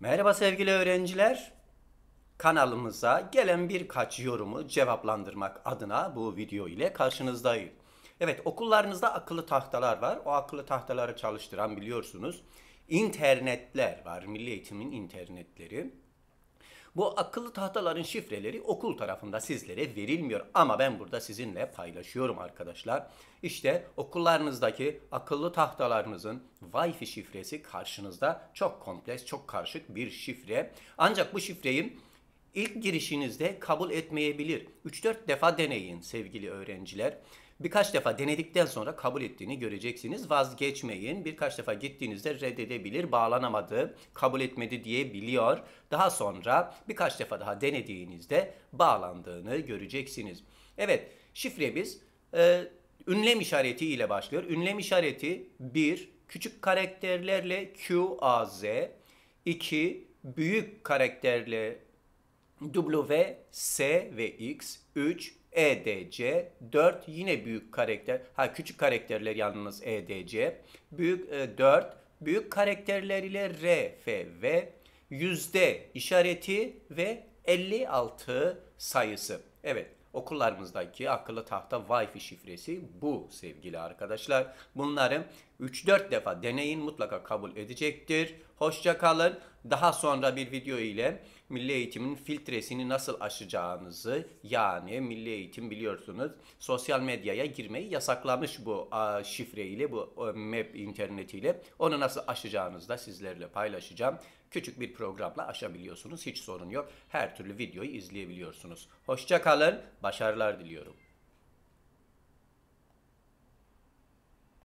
Merhaba sevgili öğrenciler. Kanalımıza gelen birkaç yorumu cevaplandırmak adına bu video ile karşınızdayım. Evet okullarınızda akıllı tahtalar var. O akıllı tahtaları çalıştıran biliyorsunuz internetler var. Milli eğitimin internetleri. Bu akıllı tahtaların şifreleri okul tarafında sizlere verilmiyor ama ben burada sizinle paylaşıyorum arkadaşlar. İşte okullarınızdaki akıllı tahtalarınızın Wi-Fi şifresi karşınızda çok kompleks, çok karışık bir şifre. Ancak bu şifreyi ilk girişinizde kabul etmeyebilir. 3-4 defa deneyin sevgili öğrenciler. Birkaç defa denedikten sonra kabul ettiğini göreceksiniz. Vazgeçmeyin. Birkaç defa gittiğinizde reddedebilir, bağlanamadı, kabul etmedi diyebiliyor. Daha sonra birkaç defa daha denediğinizde bağlandığını göreceksiniz. Evet, şifre biz e, ünlem işareti ile başlıyor. Ünlem işareti 1 küçük karakterlerle Q, A, Z, 2 büyük karakterle W, S ve X, 3 EDC 4 yine büyük karakter. Ha küçük karakterler yalnız EDC. Büyük e, 4 büyük karakterler ile R, F ve yüzde işareti ve 56 sayısı. Evet okullarımızdaki akıllı tahta Wi-Fi şifresi bu sevgili arkadaşlar. bunların 3-4 defa deneyin mutlaka kabul edecektir. Hoşça kalın. Daha sonra bir video ile milli eğitimin filtresini nasıl aşacağınızı yani milli eğitim biliyorsunuz sosyal medyaya girmeyi yasaklamış bu a, şifreyle bu a, map internetiyle onu nasıl aşacağınızı da sizlerle paylaşacağım. Küçük bir programla aşabiliyorsunuz. Hiç sorun yok. Her türlü videoyu izleyebiliyorsunuz. Hoşça kalın. Başarılar diliyorum.